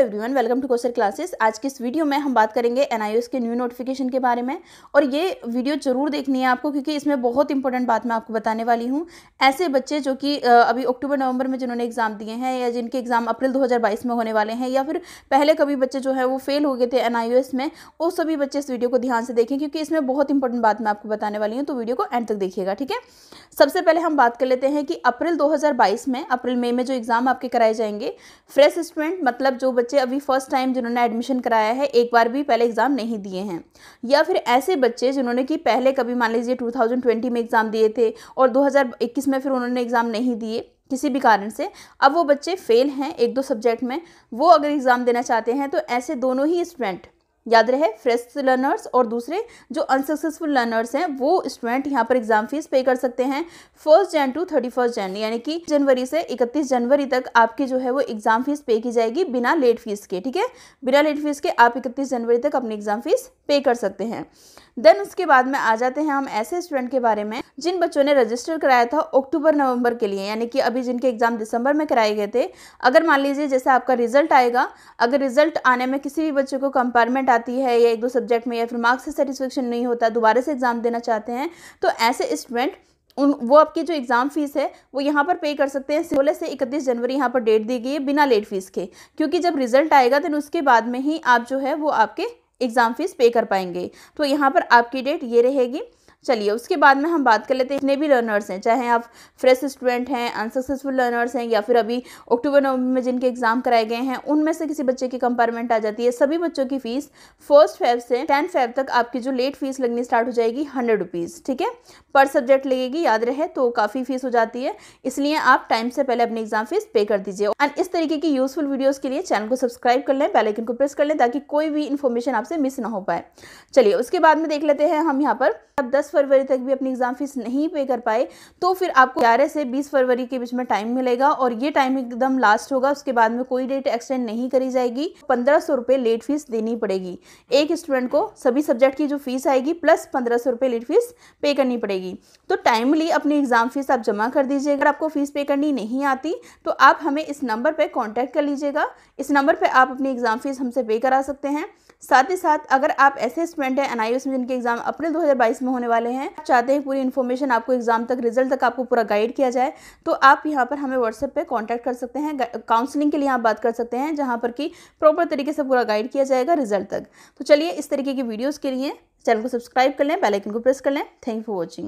everyone welcome to Kausar classes आज के इस वीडियो में हम बात करेंगे एन के न्यू नोटिफिकेशन के बारे में और ये वीडियो जरूर देखनी है आपको क्योंकि इसमें बहुत इंपॉर्टेंट बात मैं आपको बताने वाली हूँ ऐसे बच्चे जो कि अभी अक्टूबर नवंबर में जिन्होंने एग्जाम दिए हैं या जिनके एग्जाम अप्रैल दो में होने वाले हैं या फिर पहले कभी बच्चे जो है वो फेल हो गए थे एन में वो सभी बच्चे इस वीडियो को ध्यान से देखें क्योंकि इसमें बहुत इंपॉर्टेंट बात मैं आपको बताने वाली हूँ तो वीडियो को एंड तक देखिएगा ठीक है सबसे पहले हम बात कर लेते हैं कि अप्रैल दो में अप्रैल मई में जो एग्जाम आपके कराए जाएंगे फ्रेश स्टूडेंट मतलब जो बच्चे अभी फर्स्ट टाइम जिन्होंने एडमिशन कराया है एक बार भी पहले एग्ज़ाम नहीं दिए हैं या फिर ऐसे बच्चे जिन्होंने कि पहले कभी मान लीजिए 2020 में एग्ज़ाम दिए थे और 2021 में फिर उन्होंने एग्ज़ाम नहीं दिए किसी भी कारण से अब वो बच्चे फेल हैं एक दो सब्जेक्ट में वो अगर एग्ज़ाम देना चाहते हैं तो ऐसे दोनों ही स्टूडेंट याद रहे फ्रेश लर्नर्स और दूसरे जो अनसक्सेसफुल लर्नर्स हैं वो स्टूडेंट यहाँ पर एग्जाम फीस पे कर सकते हैं first Jan to thirty first Jan यानी कि जनवरी से इकतीस जनवरी तक आपकी जो है वो एग्जाम फीस पे की जाएगी बिना लेट फीस के ठीक है बिना लेट फीस के आप इकतीस जनवरी तक अपनी एग्जाम फीस पे कर सकते हैं देन उसके बाद में आ जाते हैं हम ऐसे स्टूडेंट के बारे में जिन बच्चों ने रजिस्टर कराया था अक्टूबर नवंबर के लिए यानी कि अभी जिनके एग्ज़ाम दिसंबर में कराए गए थे अगर मान लीजिए जैसे आपका रिजल्ट आएगा अगर रिजल्ट आने में किसी भी बच्चे को कंपार्टमेंट आती है या एक दो सब्जेक्ट में या फिर मार्क्स से सेटिस्फेक्शन नहीं होता दोबारा से एग्ज़ाम देना चाहते हैं तो ऐसे स्टूडेंट उन वो आपकी जो एग्ज़ाम फ़ीस है वो यहाँ पर पे कर सकते हैं सोलह से इकतीस जनवरी यहाँ पर डेट दी गई है बिना लेट फीस के क्योंकि जब रिजल्ट आएगा दिन उसके बाद में ही आप जो है वो आपके एग्ज़ाम फ़ीस पे कर पाएंगे तो यहाँ पर आपकी डेट ये रहेगी चलिए उसके बाद में हम बात कर लेते हैं जितने भी लर्नर्स हैं चाहे आप फ्रेश स्टूडेंट हैं अनसक्सेसफुल लर्नर्स हैं या फिर अभी अक्टूबर नवंबर में जिनके एग्जाम कराए गए हैं उनमें से किसी बच्चे की कंपार्टमेंट आ जाती है सभी बच्चों की फीस फर्स्ट फेब से टेंथ फेब तक आपकी जो लेट फीस लगनी स्टार्ट हो जाएगी हंड्रेड रुपीज़ ठीक है पर सब्जेक्ट लगेगी याद रहे तो काफ़ी फीस हो जाती है इसलिए आप टाइम से पहले अपनी एग्जाम फीस पे कर दीजिए एंड इस तरीके की यूजफुल वीडियोज़ के लिए चैनल को सब्सक्राइब कर लें बेलाइकन को प्रेस कर लें ताकि कोई भी इन्फॉर्मेशन आपसे मिस ना हो पाए चलिए उसके बाद में देख लेते हैं हम यहाँ पर दस फरवरी तक भी अपनी एग्ज़ाम फीस नहीं पे कर पाए तो फिर आपको ग्यारह से बीस फरवरी के बीच में टाइम मिलेगा और ये टाइम एकदम लास्ट होगा उसके बाद में कोई डेट एक्सटेंड नहीं करी जाएगी पंद्रह सौ रुपये लेट फीस देनी पड़ेगी एक स्टूडेंट को सभी सब्जेक्ट की जो फीस आएगी प्लस पंद्रह सौ रुपये लेट फीस पे करनी पड़ेगी तो टाइमली अपनी एग्ज़ाम फीस आप जमा कर दीजिए अगर आपको फ़ीस पे करनी नहीं आती तो आप हमें इस नंबर पर कॉन्टैक्ट कर लीजिएगा इस नंबर पर आप अपनी एग्ज़ाम फ़ीस हमसे पे करा सकते हैं साथ ही साथ अगर आप ऐसे स्टूडेंट हैं एन में जिनके एग्ज़ाम अप्रैल दो में होने वाले वाले हैं चाहते हैं पूरी इन्फॉर्मेशन आपको एग्जाम तक रिजल्ट तक आपको पूरा गाइड किया जाए तो आप यहाँ पर हमें व्हाट्सएप पर कॉन्टैक्ट कर सकते हैं काउंसलिंग के लिए आप बात कर सकते हैं जहाँ पर कि प्रॉपर तरीके से पूरा गाइड किया जाएगा रिजल्ट तक तो चलिए इस तरीके की वीडियोज़ के लिए चैनल को सब्सक्राइब कर लें बेलाइकन को प्रेस कर लें थैंक फॉर वॉचिंग